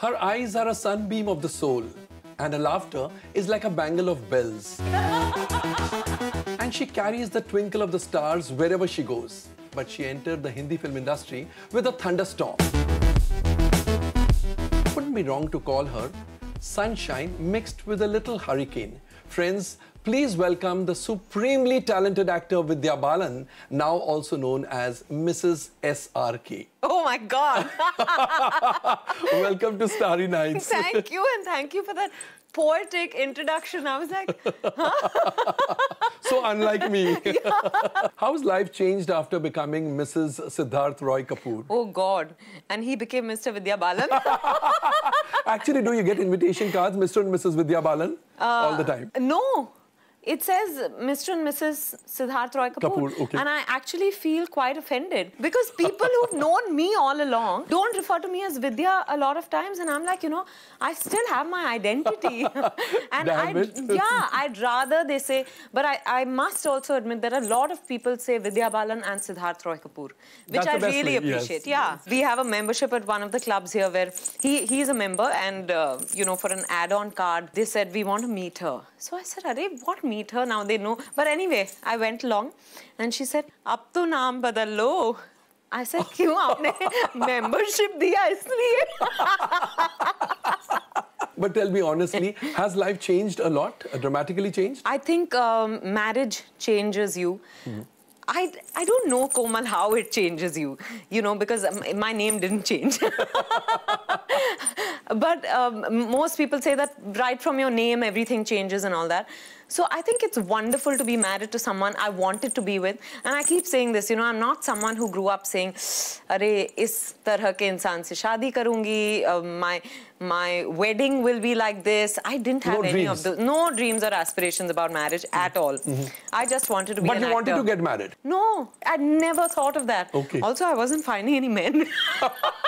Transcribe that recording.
Her eyes are a sunbeam of the soul, and her laughter is like a bangle of bells. and she carries the twinkle of the stars wherever she goes. But she entered the Hindi film industry with a thunderstorm. Wouldn't be wrong to call her sunshine mixed with a little hurricane. Friends, please welcome the supremely talented actor Vidya Balan, now also known as Mrs. SRK. Oh my God! welcome to Starry Nights. Thank you and thank you for that poetic introduction. I was like, huh? so unlike me. Yeah. How's life changed after becoming Mrs. Siddharth Roy Kapoor? Oh, God. And he became Mr. Vidya Balan. Actually, do you get invitation cards, Mr. and Mrs. Vidya Balan, uh, all the time? No. It says Mr. and Mrs. Siddharth Roy Kapoor. Kapoor okay. And I actually feel quite offended because people who've known me all along don't refer to me as Vidya a lot of times. And I'm like, you know, I still have my identity. and Damn I'd, yeah, I'd rather they say, but I, I must also admit there are a lot of people say Vidya Balan and Siddharth Roy Kapoor, which That's I really way. appreciate. Yes. Yeah. Yes. We have a membership at one of the clubs here where he, he's a member and, uh, you know, for an add-on card, they said, we want to meet her. So I said, Are what meet her. Now they know. But anyway, I went along and she said, Ab to naam badal lo. I said, क्यों आपने membership दिया But tell me honestly, has life changed a lot? Uh, dramatically changed? I think um, marriage changes you. Mm -hmm. I, I don't know, Komal, how it changes you, you know, because my name didn't change. But um, most people say that right from your name, everything changes and all that. So I think it's wonderful to be married to someone I wanted to be with. And I keep saying this, you know, I'm not someone who grew up saying, "Arey is tarha ke इंसान se शादी karungi." uh, my my wedding will be like this. I didn't have no any dreams. of those. No dreams or aspirations about marriage mm-hmm. at all. Mm -hmm. I just wanted to be But you actor. wanted to get married? No, I never thought of that. Okay. Also, I wasn't finding any men.